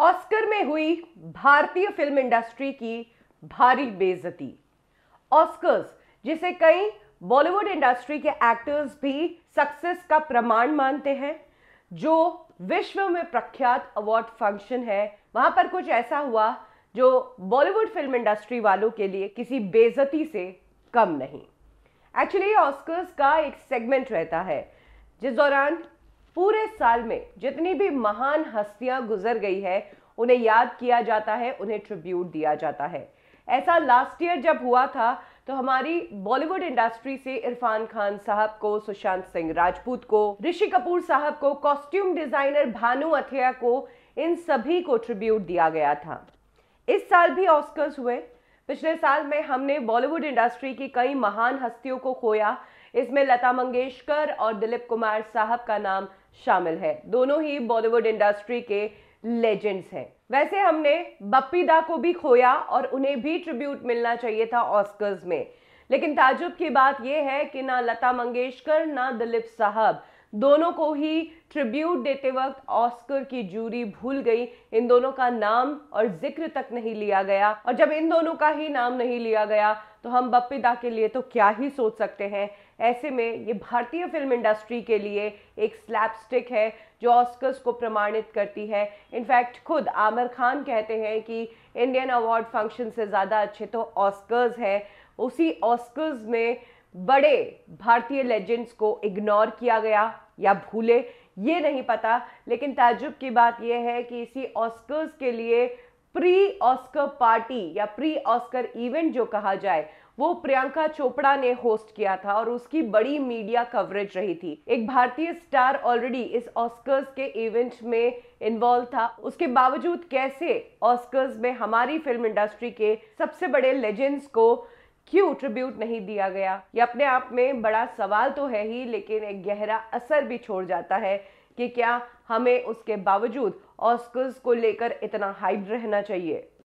Oscar में हुई भारतीय फिल्म इंडस्ट्री की भारी बेजती ऑस्कर्स जिसे कई बॉलीवुड इंडस्ट्री के एक्टर्स भी सक्सेस का प्रमाण मानते हैं जो विश्व में प्रख्यात अवार्ड फंक्शन है वहां पर कुछ ऐसा हुआ जो बॉलीवुड फिल्म इंडस्ट्री वालों के लिए किसी बेजती से कम नहीं एक्चुअली ऑस्कर्स का एक सेगमेंट रहता है जिस दौरान पूरे साल में जितनी भी महान हस्तियां गुजर गई है उन्हें याद किया जाता है उन्हें ट्रिब्यूट दिया जाता है ऐसा लास्ट ईयर जब हुआ था तो हमारी बॉलीवुड इंडस्ट्री से इरफान खान साहब को सुशांत सिंह राजपूत को ऋषि कपूर साहब को कॉस्ट्यूम डिजाइनर भानु अथिया को इन सभी को ट्रिब्यूट दिया गया था इस साल भी ऑस्कर्स हुए पिछले साल में हमने बॉलीवुड इंडस्ट्री की कई महान हस्तियों को खोया इसमें लता मंगेशकर और दिलीप कुमार साहब का नाम शामिल है दोनों ही बॉलीवुड इंडस्ट्री के लेजेंड्स हैं वैसे हमने बप्पी दा को भी खोया और उन्हें भी ट्रिब्यूट मिलना चाहिए था ऑस्कर्स में लेकिन ताजुब की बात यह है कि ना लता मंगेशकर ना दिलीप साहब दोनों को ही ट्रिब्यूट देते वक्त ऑस्कर की जूरी भूल गई इन दोनों का नाम और जिक्र तक नहीं लिया गया और जब इन दोनों का ही नाम नहीं लिया गया तो हम बपिदा के लिए तो क्या ही सोच सकते हैं ऐसे में ये भारतीय फिल्म इंडस्ट्री के लिए एक स्लैपस्टिक है जो ऑस्कर्स को प्रमाणित करती है इनफैक्ट खुद आमिर खान कहते हैं कि इंडियन अवार्ड फंक्शन से ज़्यादा अच्छे तो ऑस्कर्स है उसी ऑस्कर्स में बड़े भारतीय लेजेंड्स को इग्नोर किया गया या भूले ये नहीं पता लेकिन ताजुब की बात यह है कि इसी ऑस्कर्स के लिए प्री ऑस्कर पार्टी या प्री ऑस्कर इवेंट जो कहा जाए वो प्रियंका चोपड़ा ने होस्ट किया था और उसकी बड़ी मीडिया कवरेज रही थी एक भारतीय स्टार ऑलरेडी इस ऑस्कर्स के इवेंट में इन्वॉल्व था उसके बावजूद कैसे ऑस्कर्स में हमारी फिल्म इंडस्ट्री के सबसे बड़े लेजेंड्स को क्यों ट्रिब्यूट नहीं दिया गया ये अपने आप में बड़ा सवाल तो है ही लेकिन एक गहरा असर भी छोड़ जाता है कि क्या हमें उसके बावजूद ऑस्कर्स को लेकर इतना हाइड रहना चाहिए